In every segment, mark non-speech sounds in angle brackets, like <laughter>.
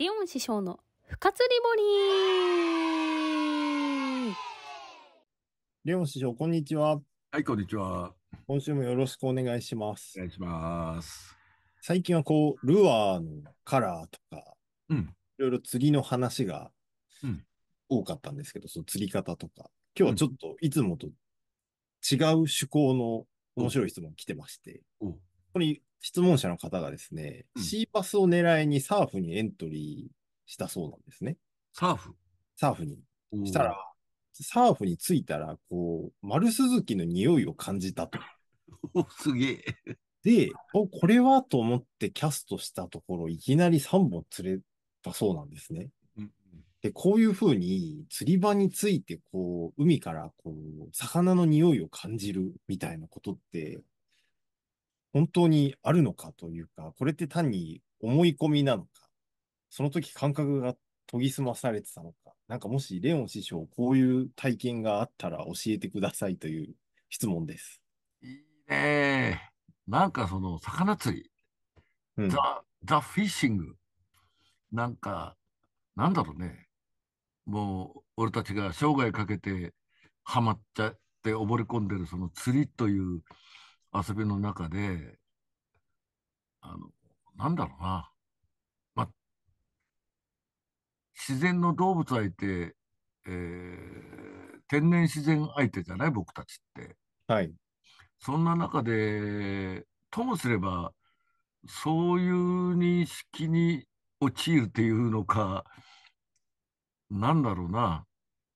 リオン師匠の不活リボリーリオン師匠、こんにちは。はい、こんにちは。今週もよろしくお願いします。お願いします。最近はこう、ルアーのカラーとか、うん、いろいろ釣りの話が多かったんですけど、うん、その釣り方とか。今日はちょっといつもと違う趣向の面白い質問来てまして。うんこ質問者の方がですね、うん、パスを狙いにサーフにエントリーしたそうなんですね。サーフサーフに。したら、サーフに着いたら、こう、丸鈴木の匂いを感じたと。すげえ。で、お、これはと思ってキャストしたところ、いきなり3本釣れたそうなんですね。で、こういうふうに釣り場について、こう、海から、こう、魚の匂いを感じるみたいなことって、本当にあるのかというか、これって単に思い込みなのか、その時感覚が研ぎ澄まされてたのか、なんかもしレオン師匠、こういう体験があったら教えてくださいという質問です。いいねなんかその魚釣り、うん、ザ・ザ・フィッシング、なんか、なんだろうね、もう俺たちが生涯かけてハマっちゃって溺れ込んでるその釣りという遊びの中で、あの、なんだろうな。ま、自然の動物相手、えー、天然自然相手じゃない僕たちって。はい。そんな中で、ともすれば、そういう認識に陥るっていうのか、なんだろうな。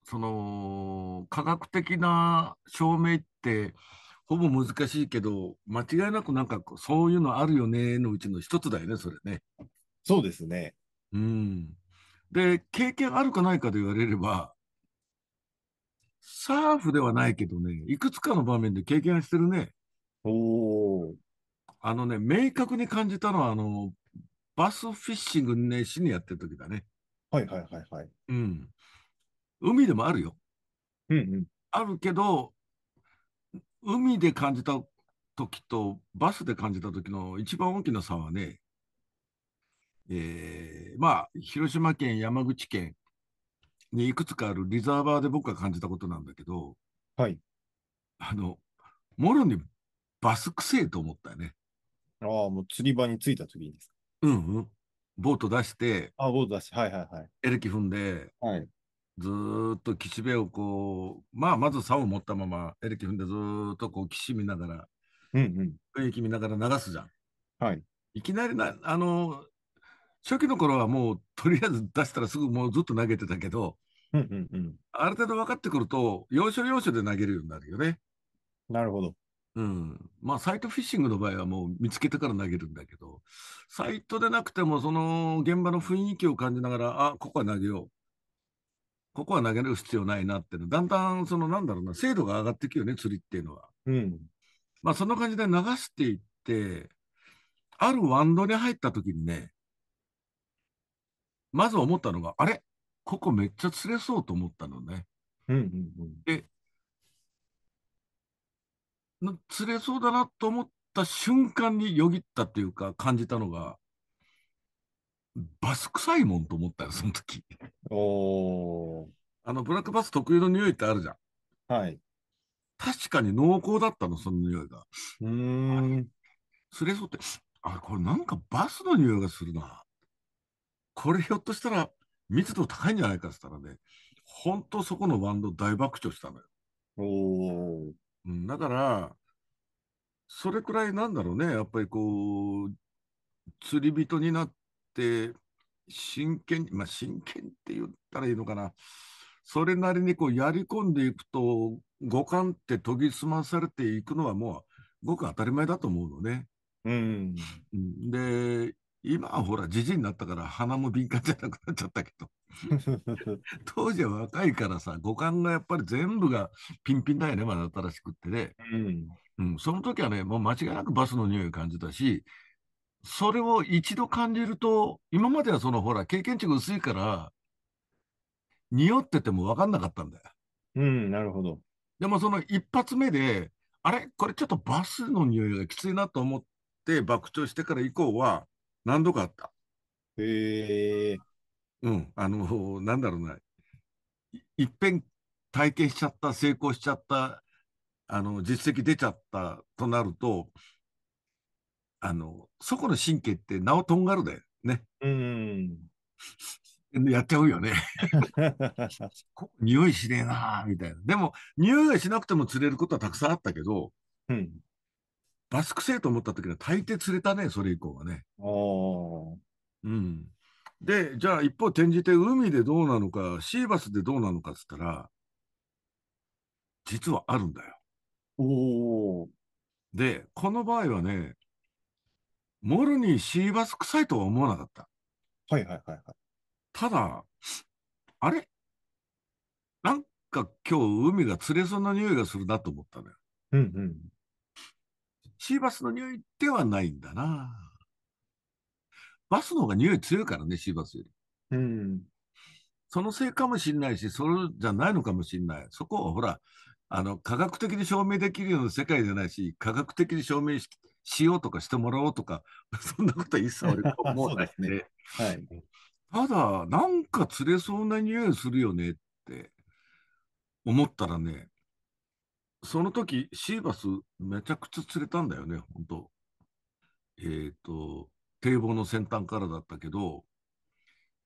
その、科学的な証明って、ほぼ難しいけど、間違いなくなんかそういうのあるよねのうちの一つだよね、それね。そうですね。うん。で、経験あるかないかで言われれば、サーフではないけどね、いくつかの場面で経験してるね。おお。あのね、明確に感じたのは、あの、バスフィッシングね、死にやってる時だね。はいはいはいはい。うん。海でもあるよ。うんうん。あるけど、海で感じた時とバスで感じた時の一番大きな差はね、えー、まあ、広島県、山口県にいくつかあるリザーバーで僕が感じたことなんだけど、はい。あの、もろにバスくせえと思ったよね。ああ、もう釣り場に着いた時にですか。うんうん。ボート出して、あ、ボートだし、はいはいはい。エレキ踏んで、はい。ずっと岸辺をこう、まあ、まず竿を持ったまま、エレキ踏んでずっとこう岸見ながら、うんうん、雰囲気見ながら流すじゃん。はい、いきなりな、あの、初期の頃はもう、とりあえず出したらすぐもうずっと投げてたけど、うんうんうん、ある程度分かってくると、要所要所で投げるようになるよね。なるほど。うん。まあ、サイトフィッシングの場合はもう見つけてから投げるんだけど、サイトでなくても、その現場の雰囲気を感じながら、あ、ここは投げよう。ここは投げる必要ないなっていうの、だんだん、そのなんだろうな、精度が上がっていくよね、釣りっていうのは。うん。まあ、そんな感じで流していって、あるワンドに入った時にね、まず思ったのが、あれここめっちゃ釣れそうと思ったのね。うんうんうん、で、釣れそうだなと思った瞬間によぎったっていうか、感じたのが、バス臭いもんと思ったよ、その時。おあの、ブラックバス特有の匂いってあるじゃん。はい。確かに濃厚だったの、その匂いが。うん。連れ添って、あ、これなんかバスの匂いがするな。これひょっとしたら密度高いんじゃないかって言ったらね、ほんとそこのバンド大爆笑したのよ。おだから、それくらいなんだろうね、やっぱりこう、釣り人になっ、真剣に、まあ、真剣って言ったらいいのかな。それなりにこうやり込んでいくと、五感って研ぎ澄まされていくのはもう、ごく当たり前だと思うのね。うん、で、今はほら、じじいになったから鼻も敏感じゃなくなっちゃったけど。<laughs> 当時は若いからさ、五感がやっぱり全部がピンピンだよね、まだ新しくってね。うん、うん、その時はね、もう間違いなくバスの匂いを感じたし、それを一度感じると、今まではそのほら、経験値が薄いから、匂ってても分かんなかったんだよ。うん、なるほど。でもその一発目で、あれこれちょっとバスの匂いがきついなと思って爆調してから以降は何度かあった。へえ。うん、あの、なんだろうな。いっぺん体験しちゃった、成功しちゃった、あの、実績出ちゃったとなると、あの、そこの神経って名をとんがるだよね。うん。やっちゃうよね。<laughs> 匂いしねえなーみたいな。でも、匂いがしなくても釣れることはたくさんあったけど、うん、バスくせえと思った時には大抵釣れたね、それ以降はね。うん。で、じゃあ一方転じて海でどうなのか、シーバスでどうなのかっつったら、実はあるんだよ。で、この場合はね、モルにシーバス臭いとは思わなかった。はいはいはいはい。ただ、あれなんか今日海が釣れそうな匂いがするなと思ったのよ。うんうん。シーバスの匂いではないんだな。バスの方が匂い強いからね、シーバスより。うん。そのせいかもしれないし、それじゃないのかもしれない。そこはほら、あの、科学的に証明できるような世界じゃないし、科学的に証明ししようとかしてもらおうとか、<laughs> そんなこと一切俺は思わないただ、なんか釣れそうな匂いするよねって思ったらね、その時、シーバスめちゃくちゃ釣れたんだよね、本当えっ、ー、と、堤防の先端からだったけど、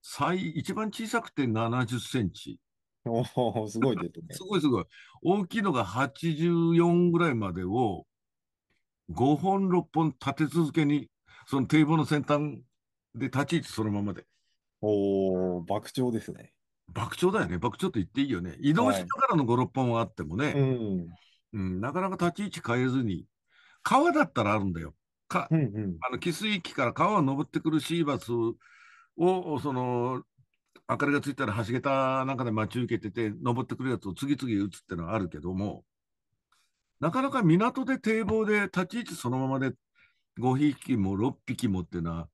最、一番小さくて70センチ。お、すごいですね。<laughs> すごいすごい。大きいのが84ぐらいまでを5本、6本立て続けに、その堤防の先端で立ち位置そのままで。おお、爆鳥ですね。爆鳥だよね。爆鳥って言っていいよね。移動しながらの5、6本はあってもね、うん、うん、なかなか立ち位置変えずに、川だったらあるんだよ。か、うんうん、あの、汽水域から川を登ってくるシーバスを、その、明かりがついたら橋桁なんかで待ち受けてて、登ってくるやつを次々打つってのはあるけども、なかなか港で堤防で立ち位置そのままで5匹も6匹もっていうのは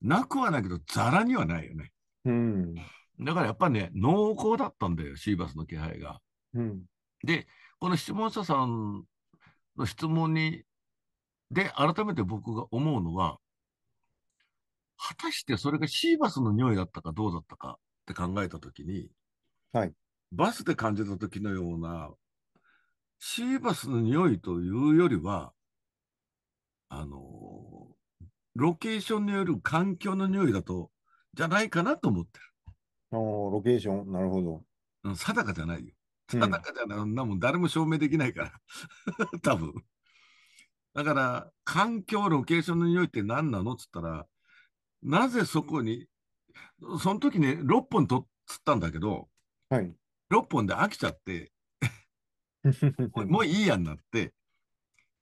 なくはないけどざらにはないよね。うん、だからやっぱね濃厚だったんだよシーバスの気配が。うん、でこの質問者さんの質問にで改めて僕が思うのは果たしてそれがシーバスの匂いだったかどうだったかって考えた時に、はい、バスで感じた時のようなシーバスの匂いというよりは、あの、ロケーションによる環境の匂いだと、じゃないかなと思ってる。あ、ロケーション、なるほど。うん、定かじゃないよ。定かじゃない、うん、なもん誰も証明できないから。<laughs> 多分。だから、環境、ロケーションの匂いって何なのっつったら、なぜそこに、その時ね、6本とっつったんだけど、はい、6本で飽きちゃって、もう <laughs> もういいやんなって、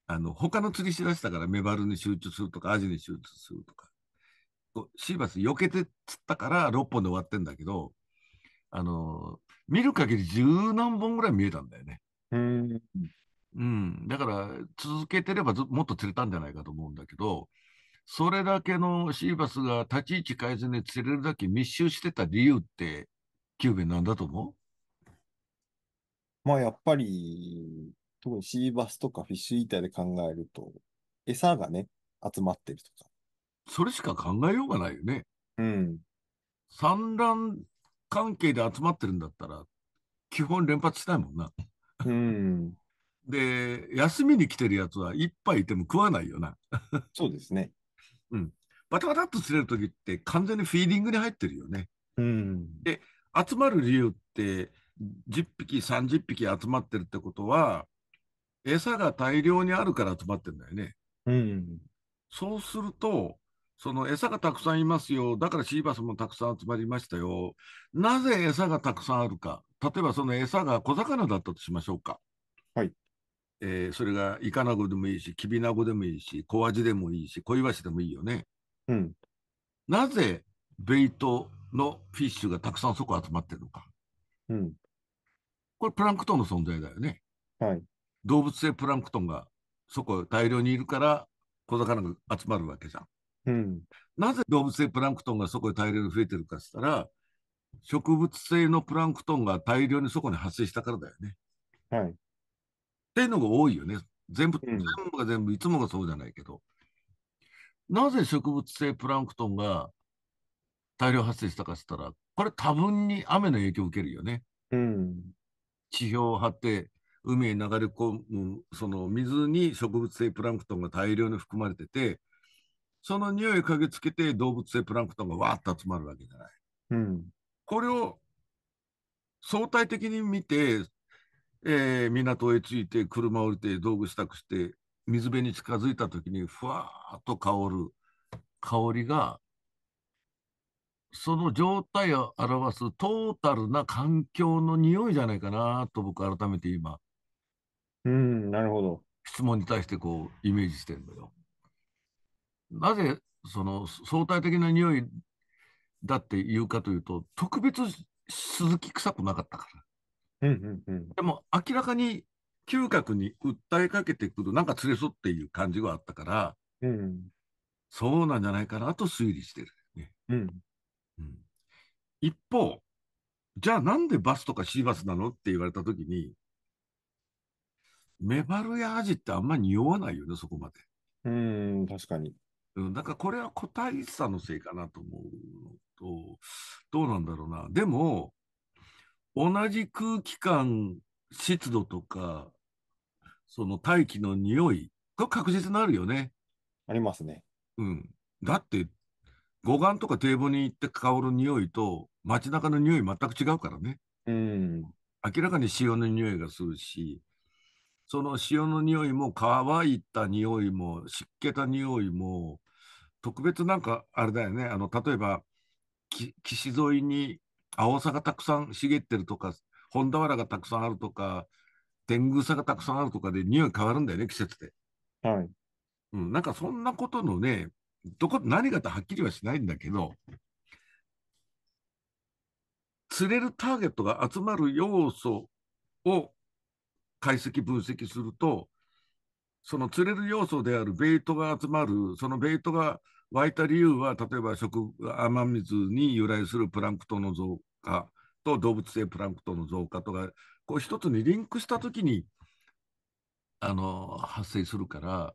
あの、他の釣りしだしたからメバルに集中するとか、アジに集中するとか。シーバス避けて釣ったから6本で終わってんだけど、あの、見る限り十何本ぐらい見えたんだよね。うん。だから、続けてればもっと釣れたんじゃないかと思うんだけど、それだけのシーバスが立ち位置改善で釣れるだけ密集してた理由って、キューベなんだと思うまあやっぱり、特にシーバスとかフィッシュイーターで考えると、餌がね、集まってるとか。それしか考えようがないよね。うん。産卵関係で集まってるんだったら、基本連発したいもんな。うん。<laughs> で、休みに来てるやつは一杯いても食わないよな。<laughs> そうですね。うん。バタバタっと釣れる時って完全にフィーリングに入ってるよね。うん。で、集まる理由って、10匹、30匹集まってるってことは、餌が大量にあるから集まってるんだよね。うん、そうすると、その餌がたくさんいますよ、だからシーバスもたくさん集まりましたよ、なぜ餌がたくさんあるか、例えばその餌が小魚だったとしましょうか。はいえー、それがイカナゴでもいいし、キビナゴでもいいし、小アジでもいいし、小イワシでもいいよね。うん、なぜベイトのフィッシュがたくさんそこ集まってるのか。うん、これプランクトンの存在だよね。はい。動物性プランクトンがそこ大量にいるから小魚が集まるわけじゃん。うん、なぜ動物性プランクトンがそこで大量に増えてるかっつったら植物性のプランクトンが大量にそこに発生したからだよね。はい。っていうのが多いよね。全部、全部が全部、いつもがそうじゃないけど。なぜ植物性プランクトンが大量発生したかっつったら、これ多分に雨の影響を受けるよね。うん。地表を張って海へ流れ込むその水に植物性プランクトンが大量に含まれててその匂いを嗅ぎつけて動物性プランクトンがわーっと集まるわけじゃない。うん、これを相対的に見て、えー、港へ着いて車を降りて道具支度して水辺に近づいた時にふわーっと香る香りがその状態を表すトータルな環境の匂いじゃないかなと僕改めて今うんなるほど質問に対してこうイメージしてるのよ。なぜその相対的な匂いだって言うかというと特別鈴木臭くなかったから。うんうんうん、でも明らかに嗅覚に訴えかけてくるなんか連れ添っていう感じはあったから、うん、そうなんじゃないかなと推理してる、ね。うんうん、一方、じゃあなんでバスとかシーバスなのって言われたときに、メバルやアジってあんまり匂わないよね、そこまで。うん、確かに。うん、だからこれは個体差のせいかなと思うのと、どうなんだろうな。でも、同じ空気感、湿度とか、その大気の匂い、これ確実になるよね。ありますね。うん。だって、護岸とか堤防に行って香る匂いと街中の匂い全く違うからね。うん。明らかに潮の匂いがするし、その潮の匂いも乾いた匂いも湿気た匂いも、特別なんかあれだよね、あの、例えば、岸沿いに青さがたくさん茂ってるとか、本俵がたくさんあるとか、天狗さがたくさんあるとかで匂い変わるんだよね、季節で。はい。うん、なんかそんなことのね、どこ、何がとはっきりはしないんだけど、釣れるターゲットが集まる要素を解析、分析すると、その釣れる要素であるベイトが集まる、そのベイトが湧いた理由は、例えば食、雨水に由来するプランクトンの増加と動物性プランクトンの増加とか、こう一つにリンクしたときに、あの、発生するから、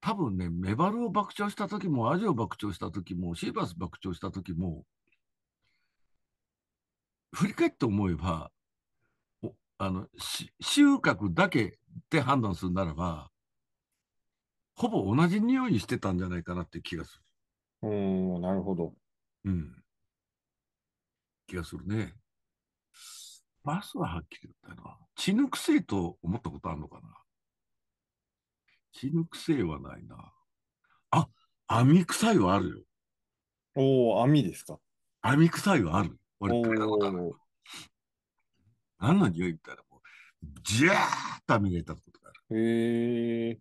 多分ね、メバルを爆調した時も、アジを爆調した時も、シーバス爆調した時も、振り返って思えば、あの、収穫だけで判断するならば、ほぼ同じ匂いしてたんじゃないかなって気がする。うん、なるほど。うん。気がするね。バスははっきり言ったな。血のくせえと思ったことあるのかなくせいはないな。あ、網臭いはあるよ。おお、網ですか。網臭いはある。俺、嗅ことある。何の匂いみたいな、もう、じゃーっと網入たことがある。へえ。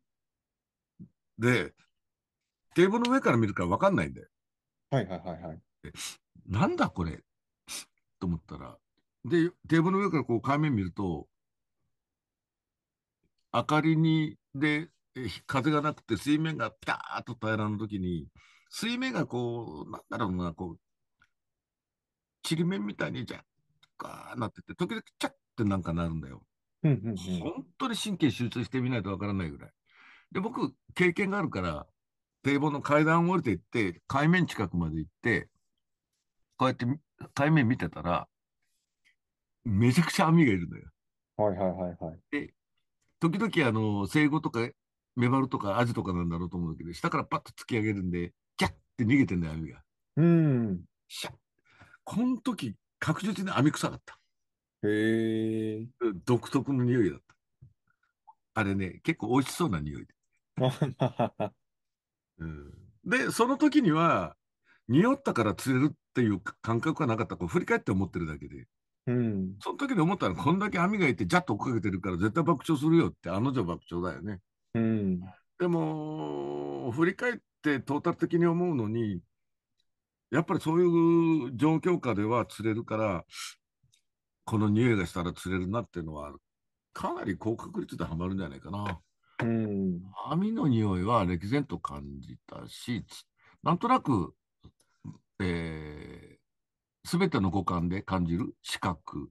で、テーブルの上から見るから分かんないんだよ。はいはいはいはい。でなんだこれと思ったら、で、テーブルの上からこう、面見ると、明かりに、で、風がなくて水面がピタッと平らな時に、水面がこう、なんだろうな、こう、ちりめんみたいにジャッカーなってて、時々チャッってなんかなるんだよ。ん本当に神経集中してみないとわからないぐらい。で、僕、経験があるから、堤防の階段を降りていって、海面近くまで行って、こうやって海面見てたら、めちゃくちゃ網がいるのよ。はいはいはいはい。で、時々あの、生後とかメバルとかアジとかなんだろうと思うけど、下からパッと突き上げるんで、キャッって逃げてんだよ、網が。うん。この時、確実に網臭かった。へ独特の匂いだった。あれね、結構美味しそうな匂いで。<laughs> うん、で、その時には、匂ったから釣れるっていう感覚がなかった。こう振り返って思ってるだけで。うん、その時に思ったのは、こんだけ網がいて、ジャッと追っかけてるから、絶対爆笑するよって、あの女爆笑だよね。うん、でも、振り返ってトータル的に思うのに、やっぱりそういう状況下では釣れるから、この匂いがしたら釣れるなっていうのは、かなり高確率でハマるんじゃないかな。うん、網の匂いは歴然と感じたし、なんとなく、えー、すべての五感で感じる視覚、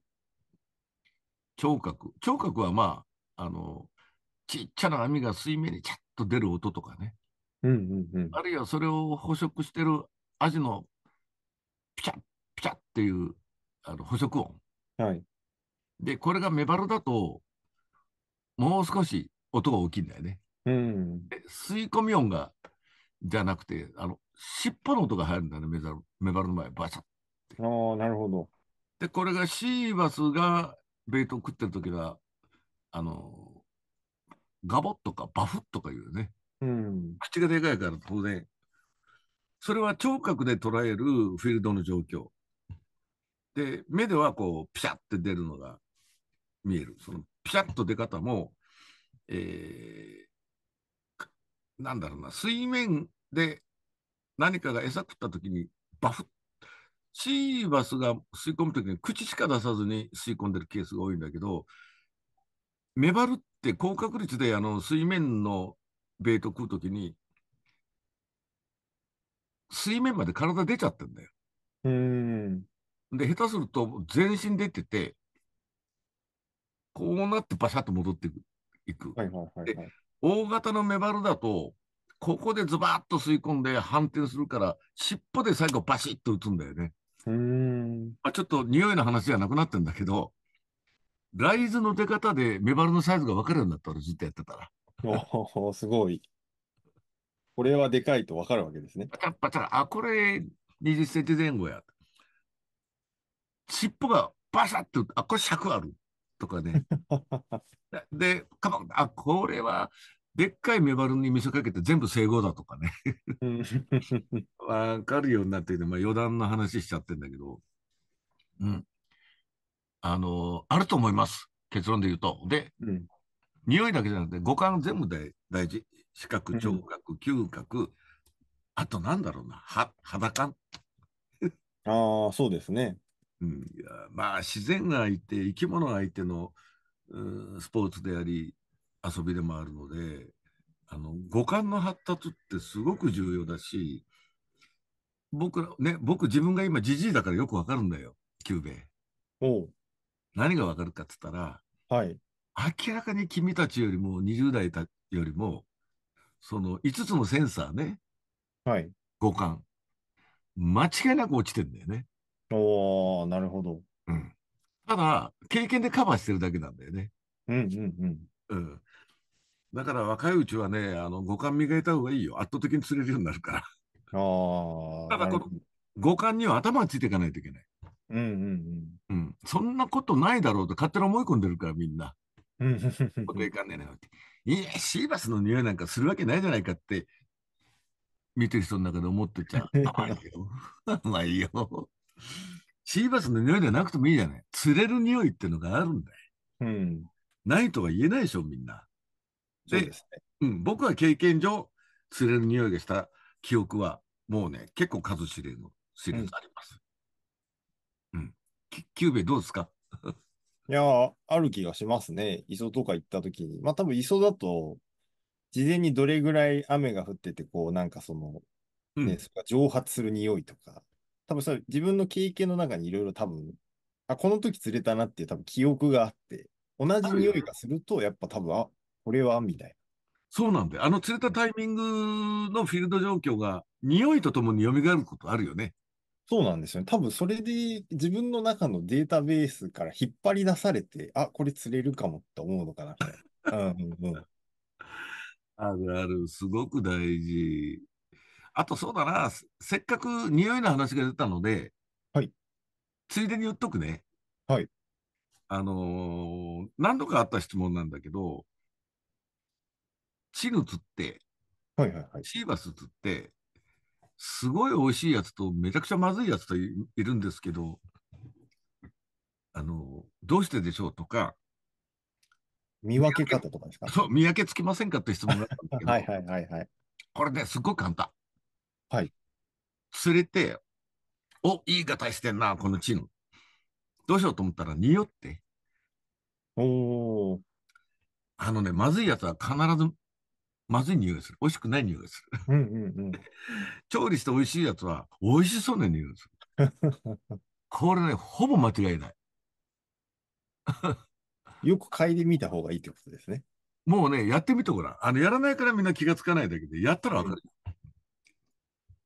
聴覚。聴覚はまあ、あの、ちっちゃな網が水面にちゃっと出る音とかね、うんうんうん、あるいはそれを捕食してるアジのピチャッピチャッっていうあの捕食音、はい、でこれがメバルだともう少し音が大きいんだよね、うん、で吸い込み音がじゃなくてあの尻尾の音が入るんだよねメバルメバルの前バシャッああなるほどでこれがシーバスがベイトを食ってる時はあのガボッとかバフッとかいうね、うん、口がでかいから当然、それは聴覚で捉えるフィールドの状況。で、目ではこう、ピシャって出るのが見える。そのピシャッと出方も、えー、なんだろうな、水面で何かが餌食った時にバフッシーバスが吸い込むときに口しか出さずに吸い込んでるケースが多いんだけど、メバルっって高確率であの水面のベイト食うときに、水面まで体出ちゃってんだよ。うん。で、下手すると全身出てて、こうなってバシャッと戻っていく。はいはいはい、はい、で、大型のメバルだと、ここでズバッと吸い込んで反転するから、尻尾で最後バシッと打つんだよね。うん。まあ、ちょっと匂いの話じゃなくなってんだけど、ライズの出方でメバルのサイズが分かるようになったら、ずっとやってたら。おお、すごい。これはでかいと分かるわけですね。パチャパチャ、あ、これ20センチ前後や。尻尾がバサッと、あ、これ尺ある。とかね。<laughs> で、かば、あ、これは、でっかいメバルに見せかけて全部整合だとかね。わ <laughs> かるようになってて、まあ余談の話しちゃってんだけど。うん。あの、あると思います。結論で言うと。で、うん、匂いだけじゃなくて、五感全部で大事。視覚、聴覚、嗅覚、あとなんだろうな、は、肌感。ああ、そうですね。うん、いやまあ、自然が相手、生き物が相手の、うん、スポーツであり、遊びでもあるので、あの、五感の発達ってすごく重要だし、僕ら、ね、僕自分が今じじいだからよくわかるんだよ、久兵衛。おう。何がわかるかって言ったら、はい。明らかに君たちよりも、20代たよりも、その5つのセンサーね、はい。五感。間違いなく落ちてんだよね。おおなるほど。うん。ただ、経験でカバーしてるだけなんだよね。うんうんうん。うん。だから若いうちはね、あの、五感磨いた方がいいよ。圧倒的に釣れるようになるから。ああ。ただ、この五感には頭がついていかないといけない。うんうんうん。うん。そんなことないだろうと勝手に思い込んでるから、みんな。うん。これいかんねえなって。いや、シーバスの匂いなんかするわけないじゃないかって、見てる人の中で思ってちゃう。甘いよ。甘 <laughs> いよ。シーバスの匂いじゃなくてもいいじゃない。釣れる匂いってのがあるんだよ。うん。ないとは言えないでしょ、みんな。で、でね、うん、僕は経験上、釣れる匂いがした記憶は、もうね、結構数知れのシリーズあります。久兵どうですかいや、ある気がしますね。磯とか行った時に。まあ多分磯だと、事前にどれぐらい雨が降ってて、こう、なんかその、うん、ね、そ蒸発する匂いとか、多分それ自分の経験の中にいろいろ多分、あ、この時釣れたなっていう多分記憶があって、同じ匂いがすると、やっぱ多分、あ、これは、みたいな。そうなんだよ。あの釣れたタイミングのフィールド状況が、匂いとともに蘇ることあるよね。そうなんですよね。多分それで自分の中のデータベースから引っ張り出されて、あ、これ釣れるかもって思うのかな。<laughs> うんうん <laughs> あるある、すごく大事。あとそうだな、せっかく匂いの話が出たので、はい。ついでに言っとくね。はい。あのー、何度かあった質問なんだけど、チヌ釣って、はいはいはい。シーバス釣って、すごい美味しいやつと、めちゃくちゃまずいやつといるんですけど、あの、どうしてでしょうとか、見分け方とかですかそう、見分けつきませんかって質問があったんですけど、<laughs> はいはいはいはい。これね、すっごい簡単。はい。連れて、お、いい形してんな、このチーム。どうしようと思ったら、匂って。おお。あのね、まずいやつは必ずまずい匂いする。美味しくない匂いする。うんうんうん、調理して美味しいやつは、美味しそうな匂いする。<laughs> これね、ほぼ間違いない。<laughs> よく嗅いでみた方がいいってことですね。もうね、やってみてごらん。あの、やらないからみんな気がつかないだけで、やったらわかる。う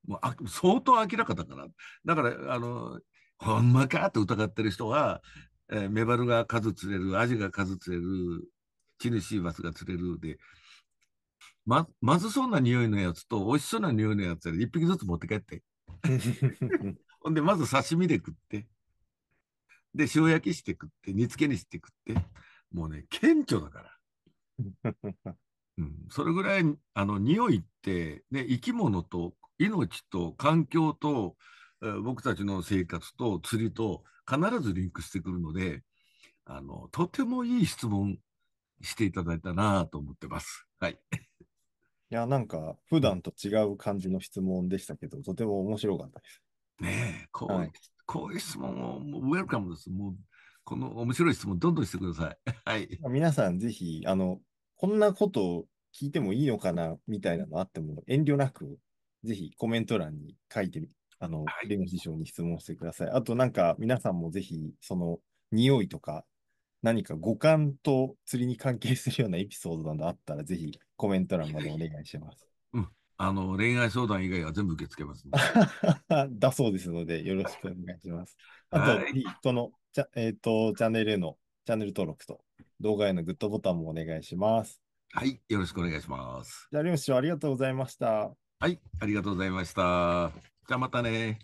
ん、もうあ、相当明らかだから。だから、あの、ほんまかって疑ってる人は、えー、メバルが数釣れる、アジが数釣れる、チヌシーバスが釣れるで、ま、まずそうな匂いのやつと、美味しそうな匂いのやつで一匹ずつ持って帰って。<laughs> ほんで、まず刺身で食って。で、塩焼きして食って、煮付けにして食って。もうね、顕著だから。うん、それぐらい、あの、匂いって、ね、生き物と命と環境と、えー、僕たちの生活と釣りと必ずリンクしてくるので、あの、とてもいい質問していただいたなと思ってます。はい。いや、なんか、普段と違う感じの質問でしたけど、とても面白かったです。ねえ、こうはいう、こういう質問を、もうウェルカムです。もう、この面白い質問、どんどんしてください。<laughs> はい。皆さん、ぜひ、あの、こんなことを聞いてもいいのかな、みたいなのあっても、遠慮なく、ぜひコメント欄に書いてみ、あの、はい、弁護士賞に質問してください。あと、なんか、皆さんもぜひ、その、匂いとか、何か五感と釣りに関係するようなエピソードなどあったら、ぜひコメント欄までお願いします。うん、あの恋愛相談以外は全部受け付けます、ね、<laughs> だそうですので、よろしくお願いします。あと、このチャ,、えーと、チャンネルへのチャンネル登録と動画へのグッドボタンもお願いします。はい、よろしくお願いします。じゃあ、リム師ありがとうございました。はい、ありがとうございました。じゃあ、またね。